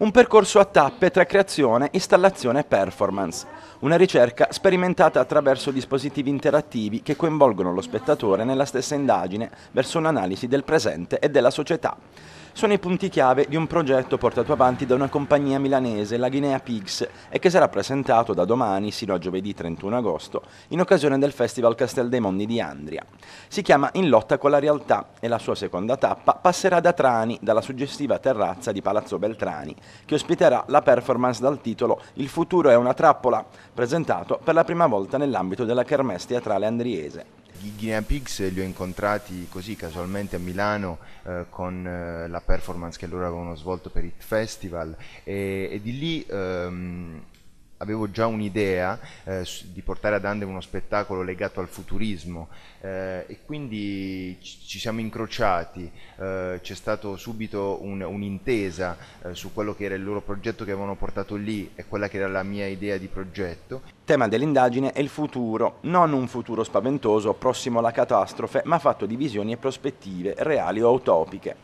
Un percorso a tappe tra creazione, installazione e performance. Una ricerca sperimentata attraverso dispositivi interattivi che coinvolgono lo spettatore nella stessa indagine verso un'analisi del presente e della società sono i punti chiave di un progetto portato avanti da una compagnia milanese, la Guinea Pigs, e che sarà presentato da domani sino a giovedì 31 agosto in occasione del Festival Castel dei Mondi di Andria. Si chiama In lotta con la realtà e la sua seconda tappa passerà da Trani, dalla suggestiva terrazza di Palazzo Beltrani, che ospiterà la performance dal titolo Il futuro è una trappola, presentato per la prima volta nell'ambito della kermesse teatrale andriese i Guinea Pigs li ho incontrati così casualmente a Milano eh, con eh, la performance che loro avevano svolto per il festival e, e di lì ehm, avevo già un'idea eh, di portare ad Ande uno spettacolo legato al futurismo eh, e quindi ci siamo incrociati, eh, c'è stata subito un, un'intesa eh, su quello che era il loro progetto che avevano portato lì e quella che era la mia idea di progetto. Il tema dell'indagine è il futuro, non un futuro spaventoso, prossimo alla catastrofe, ma fatto di visioni e prospettive reali o utopiche.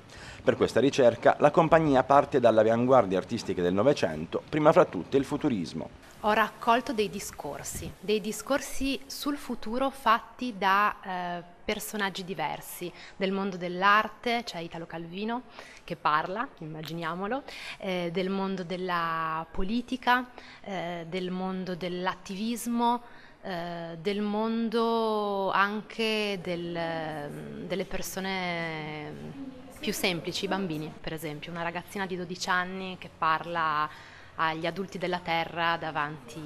Per questa ricerca la compagnia parte dalle avanguardie artistiche del Novecento, prima fra tutte il futurismo ho raccolto dei discorsi, dei discorsi sul futuro fatti da eh, personaggi diversi del mondo dell'arte, c'è cioè Italo Calvino che parla, immaginiamolo, eh, del mondo della politica, eh, del mondo dell'attivismo, eh, del mondo anche del, ehm, delle persone più semplici, i bambini per esempio, una ragazzina di 12 anni che parla agli adulti della Terra davanti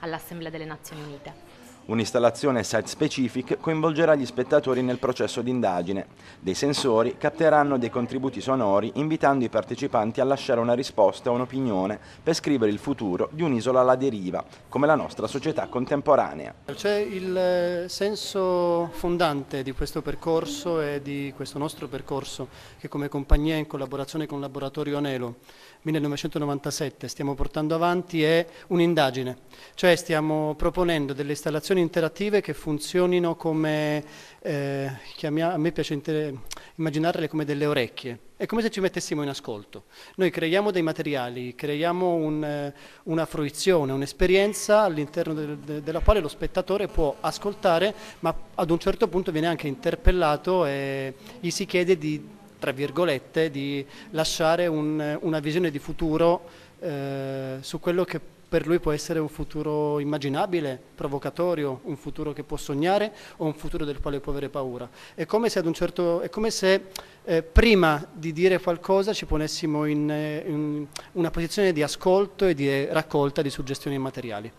all'Assemblea delle Nazioni Unite. Un'installazione site-specific coinvolgerà gli spettatori nel processo d'indagine. Dei sensori capteranno dei contributi sonori invitando i partecipanti a lasciare una risposta o un'opinione per scrivere il futuro di un'isola alla deriva, come la nostra società contemporanea. C'è il eh, senso fondante di questo percorso e di questo nostro percorso che come compagnia in collaborazione con il laboratorio Anelo 1997 stiamo portando avanti è un'indagine, cioè stiamo proponendo delle installazioni soluzioni interattive che funzionino come, eh, a me piace inter- immaginarle come delle orecchie, è come se ci mettessimo in ascolto. Noi creiamo dei materiali, creiamo un, eh, una fruizione, un'esperienza all'interno de- de- della quale lo spettatore può ascoltare, ma ad un certo punto viene anche interpellato e gli si chiede di, tra virgolette, di lasciare un, una visione di futuro eh, su quello che per lui può essere un futuro immaginabile, provocatorio, un futuro che può sognare o un futuro del quale può avere paura. È come se, certo, è come se eh, prima di dire qualcosa ci ponessimo in, eh, in una posizione di ascolto e di eh, raccolta di suggestioni materiali.